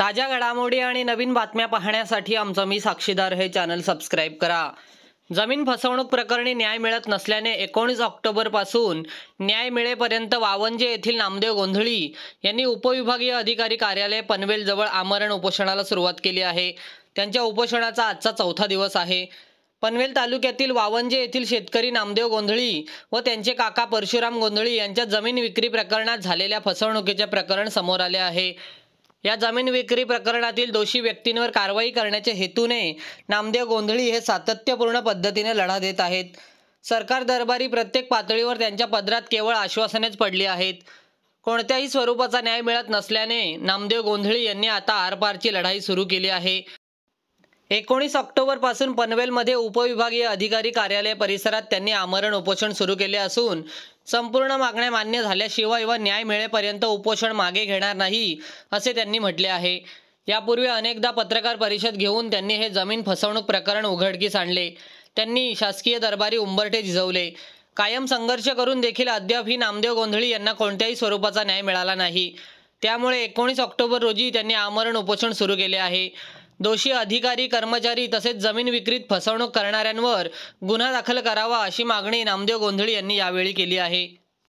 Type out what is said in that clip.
ताज्या घडामोडी आणि नवीन बातम्या पाहण्यासाठी आमचं मी साक्षीदार हे चॅनल सबस्क्राईब करा जमीन फसवणूक प्रकरणी न्याय मिळत नसल्याने एकोणीस ऑक्टोबरपासून न्याय मिळेपर्यंत वावंजे येथील नामदेव गोंधळी यांनी उपविभागीय अधिकारी कार्यालय पनवेल जवळ आमरण उपोषणाला सुरुवात केली आहे त्यांच्या उपोषणाचा आजचा चौथा दिवस आहे पनवेल तालुक्यातील वावंजे येथील शेतकरी नामदेव गोंधळी व त्यांचे काका परशुराम गोंधळी यांच्या जमीन विक्री प्रकरणात झालेल्या फसवणुकीचे प्रकरण समोर आले आहे या जमीन विक्री प्रकरणातील दोषी व्यक्तींवर कारवाई करण्याच्या हेतूने नामदेव गोंधळी हे सातत्यपूर्ण पद्धतीने लढा देत आहेत सरकार दरबारी प्रत्येक पातळीवर त्यांच्या पदरात केवळ आश्वासनेच पडली आहेत कोणत्याही स्वरूपाचा न्याय मिळत नसल्याने नामदेव गोंधळी यांनी आता आरपारची लढाई सुरू केली आहे एकोणीस ऑक्टोबर पनवेल पनवेलमध्ये उपविभागीय अधिकारी कार्यालय परिसरात त्यांनी आमरण उपोषण सुरू केले असून संपूर्ण मागण्या मान्य झाल्याशिवाय व न्याय मिळेपर्यंत उपोषण मागे घेणार नाही असे त्यांनी म्हटले आहे यापूर्वी अनेकदा पत्रकार परिषद घेऊन त्यांनी हे जमीन फसवणूक प्रकरण उघडकीस आणले त्यांनी शासकीय दरबारी उंबरटे झिजवले कायम संघर्ष करून देखील अद्याप ही नामदेव गोंधळी यांना कोणत्याही स्वरूपाचा न्याय मिळाला नाही त्यामुळे एकोणीस ऑक्टोबर रोजी त्यांनी आमरण उपोषण सुरू केले आहे दोषी अधिकारी कर्मचारी तसेच जमीन विक्रीत फसवणूक करणाऱ्यांवर गुन्हा दाखल करावा अशी मागणी नामदेव गोंधळी यांनी यावेळी केली आहे